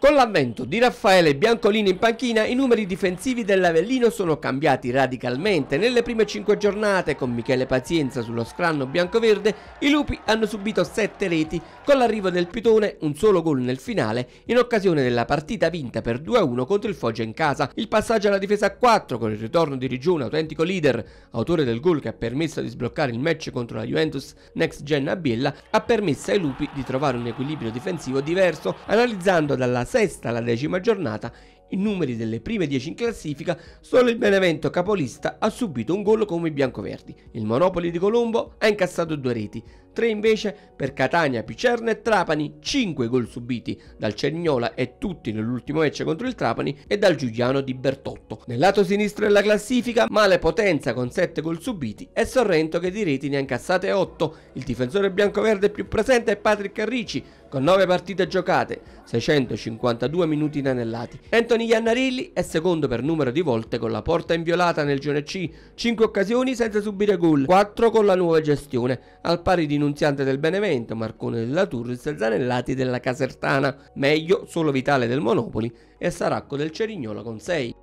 Con l'avvento di Raffaele Biancolini in panchina, i numeri difensivi dell'Avellino sono cambiati radicalmente. Nelle prime 5 giornate, con Michele Pazienza sullo scranno biancoverde, i lupi hanno subito 7 reti, con l'arrivo del Pitone un solo gol nel finale, in occasione della partita vinta per 2-1 contro il Foggia in casa. Il passaggio alla difesa a 4 con il ritorno di Rigione, autentico leader, autore del gol che ha permesso di sbloccare il match contro la Juventus Next Gen a Biella, ha permesso ai lupi di trovare un equilibrio difensivo diverso, analizzando dalla sesta alla decima giornata i numeri delle prime 10 in classifica, solo il Benevento capolista ha subito un gol come i biancoverdi. Il Monopoli di Colombo ha incassato due reti, tre invece per Catania, Picerno e Trapani, 5 gol subiti dal Cerignola e tutti nell'ultimo match contro il Trapani e dal Giuliano di Bertotto. Nel lato sinistro della classifica, Male Potenza con 7 gol subiti e Sorrento che di reti ne ha incassate 8. Il difensore biancoverde più presente è Patrick Ricci con 9 partite giocate, 652 minuti inanellati. Anthony Anthony Iannarelli è secondo per numero di volte con la porta inviolata nel girone C, 5 occasioni senza subire gol, 4 con la nuova gestione, al pari di Nunziante del Benevento, Marcone della Turris e Zanellati della Casertana, meglio solo Vitale del Monopoli e Saracco del Cerignola con 6.